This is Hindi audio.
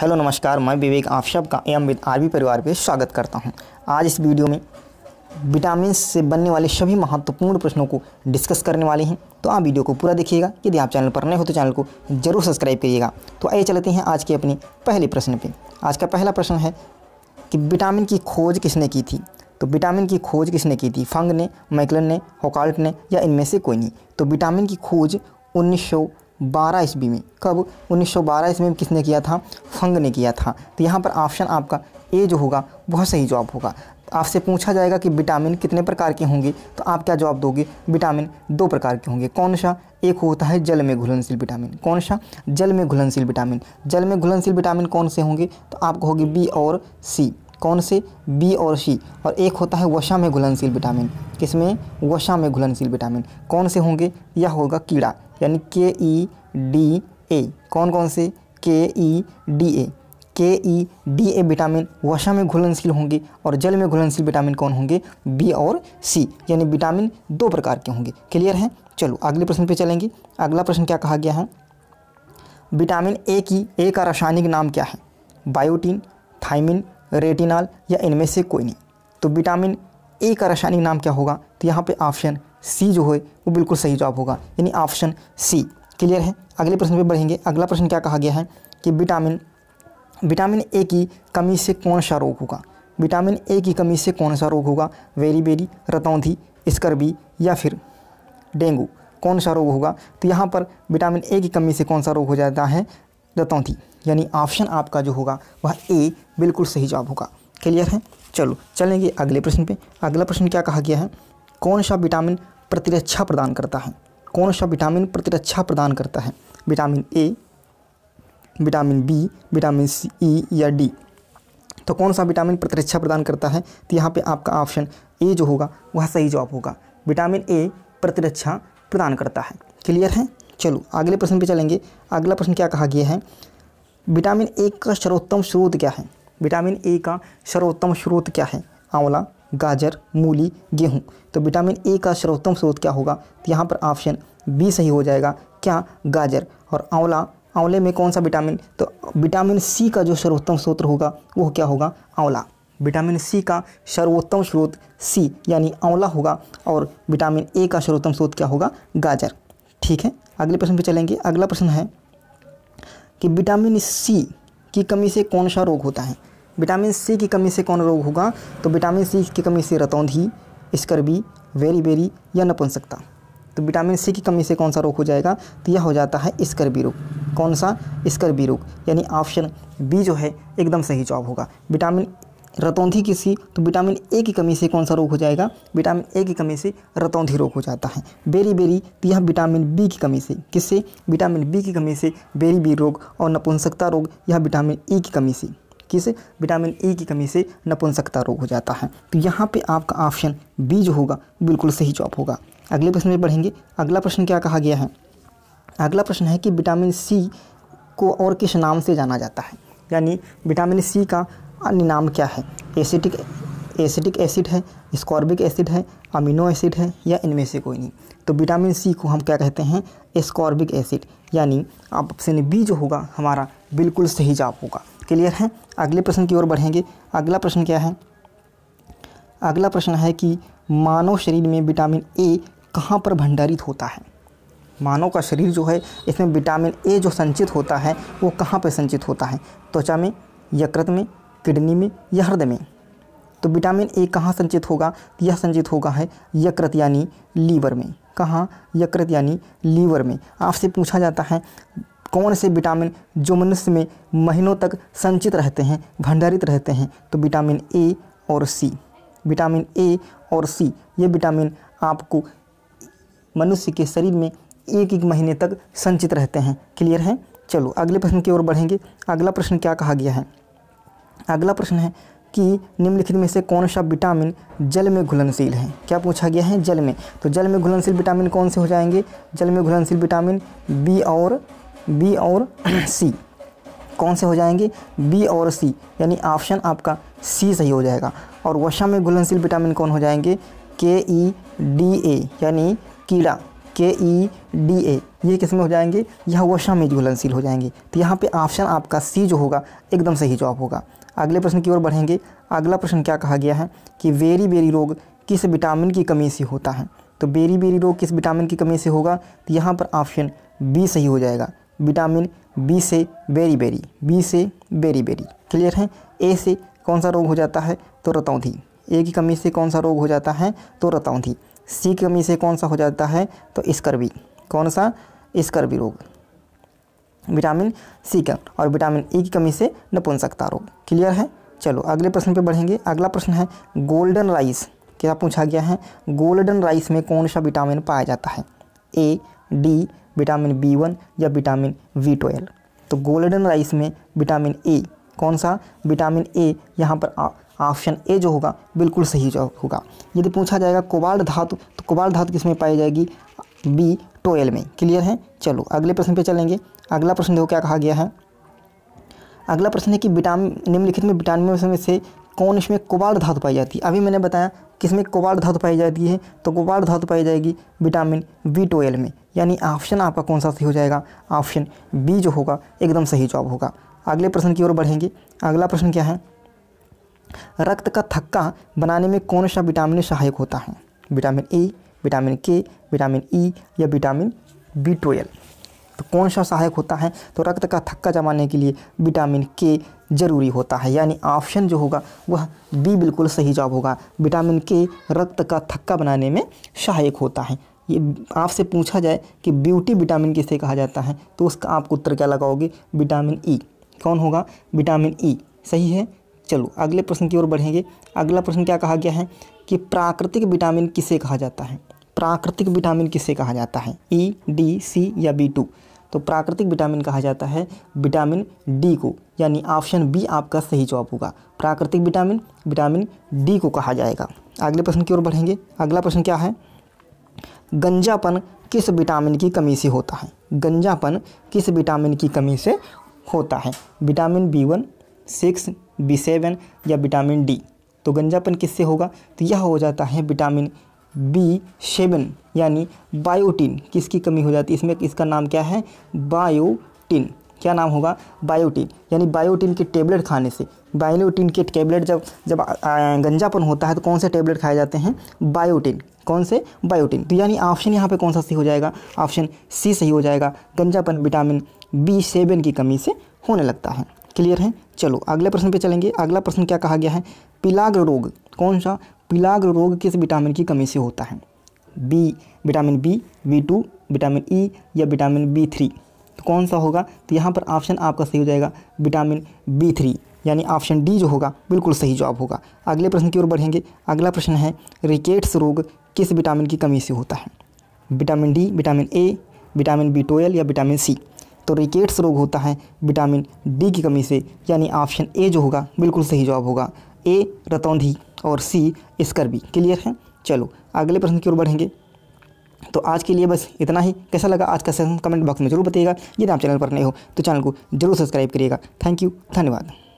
हेलो नमस्कार मैं विवेक आप सबका एम विद आरबी परिवार पे स्वागत करता हूं आज इस वीडियो में विटामिन से बनने वाले सभी महत्वपूर्ण प्रश्नों को डिस्कस करने वाले हैं तो आप वीडियो को पूरा देखिएगा यदि आप चैनल पर नए हो तो चैनल को जरूर सब्सक्राइब करिएगा तो आइए चलते हैं आज के अपने पहले प्रश्न पर आज का पहला प्रश्न है कि विटामिन की खोज किसने की थी तो विटामिन की खोज किसने की थी फंग ने मैकलन ने होकाल्ट ने या इनमें से कोई नहीं तो विटामिन की खोज उन्नीस बारह ईस्वी में कब 1912 ईस्वी में किसने किया था फंग ने किया था तो यहाँ पर ऑप्शन आपका ए जो होगा वह सही जवाब होगा आपसे पूछा जाएगा कि विटामिन कितने प्रकार के होंगे तो आप क्या जवाब दोगे विटामिन दो प्रकार के होंगे कौन सा एक होता है जल में घुलनशील विटामिन कौन सा जल में घुलनशील विटामिन जल में घुलनशील विटामिन कौन से होंगे तो आप कहोगे बी और सी कौन से बी और सी और एक होता है वशा में घुलनशील विटामिन किसमें वशा में घुलनशील विटामिन कौन से होंगे यह होगा कीड़ा यानी के ई e डी ए कौन कौन से के ई डी ए के ई डी ए विटामिन वसा में घुलनशील होंगे और जल में घुलनशील विटामिन कौन होंगे बी और सी यानी विटामिन दो प्रकार के होंगे क्लियर है चलो अगले प्रश्न पे चलेंगे अगला प्रश्न क्या कहा गया है विटामिन ए की ए का रासायनिक नाम क्या है बायोटीन थाइमिन रेटिनॉल या इनमें से कोई नहीं तो विटामिन ए का रासायनिक नाम क्या होगा तो यहाँ पे ऑप्शन सी जो है वो बिल्कुल सही जवाब होगा यानी ऑप्शन सी क्लियर है अगले प्रश्न पे बढ़ेंगे अगला प्रश्न क्या कहा गया है कि विटामिन विटामिन ए की कमी से कौन सा रोग होगा विटामिन ए की कमी से कौन सा रोग होगा वेरी बेरी रतौंधी स्कर्बी या फिर डेंगू कौन सा रोग होगा तो यहाँ पर विटामिन ए की कमी से कौन सा रोग हो जाता है रतौंधी यानी ऑप्शन आपका जो होगा वह ए बिल्कुल सही जवाब होगा क्लियर है चलो चलेंगे अगले प्रश्न पे अगला प्रश्न क्या कहा गया है कौन सा विटामिन प्रतिरक्षा प्रदान करता है कौन सा विटामिन प्रतिरक्षा प्रदान करता है vitamin A vitamin B vitamin C E e या डी तो कौन सा विटामिन प्रतिरक्षा प्रदान करता है तो यहाँ पे आपका ऑप्शन ए जो होगा वह सही जवाब होगा विटामिन ए प्रतिरक्षा प्रदान करता है क्लियर है चलो अगले प्रश्न पे चलेंगे अगला प्रश्न क्या कहा गया है विटामिन ए का सर्वोत्तम स्रोत क्या है विटामिन ए का सर्वोत्तम स्रोत क्या है आंवला गाजर मूली गेहूँ तो विटामिन ए का सर्वोत्तम स्रोत क्या होगा तो यहाँ पर ऑप्शन बी सही हो जाएगा क्या गाजर और आंवला आंवले में कौन सा विटामिन तो विटामिन सी का जो सर्वोत्तम स्रोत होगा वो क्या होगा आंवला विटामिन सी का सर्वोत्तम स्रोत सी यानी आंवला होगा और विटामिन ए का सर्वोत्तम स्रोत क्या होगा गाजर ठीक है अगले प्रश्न पे चलेंगे अगला प्रश्न है कि विटामिन सी की कमी से कौन सा रोग होता है विटामिन सी की कमी से कौन रोग होगा तो विटामिन सी की कमी से रतौंधी स्कर्बी वेरी बेरी या नपुंसकता तो विटामिन सी की कमी से कौन सा रोग हो जाएगा तो यह हो जाता है स्कर्बी रोग कौन सा स्कर्बी रोग यानी ऑप्शन बी जो है एकदम सही जॉब होगा विटामिन रतौंधी की सी तो विटामिन ए की कमी से कौन सा रोग हो जाएगा विटामिन ए की कमी से रतौंधी रोग हो जाता है बेरी बेरी तो यह विटामिन बी की कमी से किससे विटामिन बी की कमी से बेरी बी रोग और नपुंसकता रोग यह विटामिन ई e की कमी से किस विटामिन ई की कमी से नपुंसकता रोग हो जाता है तो यहाँ पे आपका ऑप्शन बी जो होगा बिल्कुल सही जॉब होगा अगले प्रश्न में पढ़ेंगे अगला प्रश्न क्या कहा गया है अगला प्रश्न है कि विटामिन सी को और किस नाम से जाना जाता है यानी विटामिन सी का अन्य नाम क्या है एसिटिक एसिटिक एसिड है स्कॉर्बिक एसिड है अमीनो एसिड है या इनमें से कोई नहीं तो विटामिन सी को हम क्या कहते हैं स्कॉर्बिक एसिड यानी ऑप्शन बी जो होगा हमारा बिल्कुल सही जवाब होगा क्लियर है अगले प्रश्न की ओर बढ़ेंगे अगला प्रश्न क्या है अगला प्रश्न है कि मानव शरीर में विटामिन ए कहाँ पर भंडारित होता है मानव का शरीर जो है इसमें विटामिन ए जो संचित होता है वो कहाँ पर संचित होता है त्वचा में यकृत में किडनी में या हृदय में तो विटामिन ए कहाँ संचित होगा यह संचित होगा है यकृत यानी लीवर में कहाँ यकृत यानी लीवर में आपसे पूछा जाता है कौन से विटामिन जो मनुष्य में महीनों तक संचित रहते हैं भंडारित रहते हैं तो विटामिन ए और सी विटामिन ए और सी ये विटामिन आपको मनुष्य के शरीर में एक एक महीने तक संचित रहते हैं क्लियर है चलो अगले प्रश्न की ओर बढ़ेंगे अगला प्रश्न क्या कहा गया है अगला प्रश्न है कि निम्नलिखित में से कौन सा विटामिन जल में घुलनशील है क्या पूछा गया है जल में तो जल में घुलनशील विटामिन कौन से हो जाएंगे जल में घुलनशील विटामिन बी और बी और सी कौन से हो जाएंगे बी और सी यानी ऑप्शन आपका सी सही हो जाएगा और वशा में घुलनशील विटामिन कौन हो जाएंगे के ई डी ए यानी कीड़ा के ई डी ए ये किस में हो जाएंगे यह वशा में घुलनशील हो जाएंगे तो यहाँ पे ऑप्शन आपका सी जो होगा एकदम सही जवाब होगा अगले प्रश्न की ओर बढ़ेंगे अगला प्रश्न क्या कहा गया है कि वेरी बेरी रोग किस विटामिन की कमी से होता है तो बेरी बेरी रोग किस विटामिन की कमी से होगा तो यहाँ पर ऑप्शन बी सही हो जाएगा विटामिन बी से बेरी बेरी बी से बेरी बेरी क्लियर है ए से कौन सा रोग हो जाता है तो रतौंधी ए की कमी से कौन सा रोग हो जाता है तो रतौंधी सी की कमी से कौन सा हो जाता है तो स्कर्वी कौन सा स्कर्वी रोग विटामिन सी का और विटामिन ई e की कमी से नपुंसकता रोग क्लियर है चलो अगले प्रश्न पे बढ़ेंगे अगला प्रश्न है गोल्डन राइस क्या पूछा गया है गोल्डन राइस में कौन सा विटामिन पाया जाता है A D vitamin B one या विटामिन वी ट्वेल्व तो गोल्डन राइस में विटामिन ए कौन सा विटामिन ए यहाँ पर ऑप्शन ए जो होगा बिल्कुल सही जो होगा यदि पूछा जाएगा कोबाल्ट धातु तो कोबाल्ट धातु किसमें पाई जाएगी बी टोयल में क्लियर है चलो अगले प्रश्न पे चलेंगे अगला प्रश्न देखो क्या कहा गया है अगला प्रश्न है कि विटामिन निम्नलिखित में विटामिन में से कौन इसमें कोबाल्ट धातु पाई जाती है अभी मैंने बताया किसमें कोबाल्ट धातु पाई जाती है तो कोबाल्ट धातु पाई जाएगी विटामिन बी टोयल में यानी ऑप्शन आपका कौन सा सही हो जाएगा ऑप्शन बी जो होगा एकदम सही जॉब होगा अगले प्रश्न की ओर बढ़ेंगे अगला प्रश्न क्या है रक्त का थक्का बनाने में कौन सा विटामिन सहायक होता है vitamin A vitamin K vitamin E या विटामिन बी ट्वेल्व तो कौन सा सहायक होता है तो रक्त का थक्का जमाने के लिए विटामिन के जरूरी होता है यानी ऑप्शन जो होगा वह बी बिल्कुल सही जवाब होगा विटामिन के रक्त का थक्का बनाने में सहायक होता है ये आपसे पूछा जाए कि ब्यूटी विटामिन किसे कहा जाता है तो उसका आप उत्तर क्या लगाओगे विटामिन ई कौन होगा विटामिन ई सही है चलो अगले प्रश्न की ओर बढ़ेंगे अगला प्रश्न क्या कहा गया है कि प्राकृतिक विटामिन किसे कहा जाता है प्राकृतिक विटामिन किसे कहा जाता है ई डी सी या बी टू तो प्राकृतिक विटामिन कहा जाता है विटामिन डी को यानी ऑप्शन बी आपका सही जवाब होगा प्राकृतिक विटामिन विटामिन डी को कहा जाएगा अगले प्रश्न की ओर बढ़ेंगे अगला प्रश्न क्या है गंजापन किस विटामिन की कमी से होता है गंजापन किस विटामिन की कमी से होता है vitamin B one six B seven या विटामिन डी तो गंजापन किससे होगा तो यह हो जाता है विटामिन बी सेवन यानी बायोटिन किसकी कमी हो जाती है इसमें इसका नाम क्या है बायोटिन क्या नाम होगा बायोटिन यानी बायोटिन के टेबलेट खाने से बायोटिन के टेबलेट जब जब गंजापन होता है तो कौन से टेबलेट खाए जाते हैं बायोटिन कौन से बायोटिन तो यानी ऑप्शन यहाँ पे कौन सा सही हो जाएगा ऑप्शन सी सही हो जाएगा गंजापन विटामिन बी सेवन की कमी से होने लगता है क्लियर है चलो अगले प्रश्न पे चलेंगे अगला प्रश्न क्या कहा गया है पिलाग्र रोग कौन सा पिलाग्र रोग किस विटामिन की कमी से होता है B vitamin B B two vitamin E या विटामिन बी थ्री तो कौन सा होगा तो यहाँ पर ऑप्शन आपका सही हो जाएगा विटामिन बी थ्री यानी ऑप्शन डी जो होगा बिल्कुल सही जवाब होगा अगले प्रश्न की ओर बढ़ेंगे अगला प्रश्न है रिकेट्स रोग किस विटामिन की कमी से होता है vitamin D vitamin A vitamin B twelve या विटामिन सी तो रिकेट्स रोग होता है विटामिन डी की कमी से यानी ऑप्शन ए जो होगा बिल्कुल सही जवाब होगा ए रतौंधी और सी स्कर्बी क्लियर है चलो अगले प्रश्न की ओर बढ़ेंगे तो आज के लिए बस इतना ही कैसा लगा आज का सेशन कमेंट बॉक्स में जरूर बताइएगा यदि आप चैनल पर नए हो तो चैनल को जरूर सब्सक्राइब करिएगा थैंक यू धन्यवाद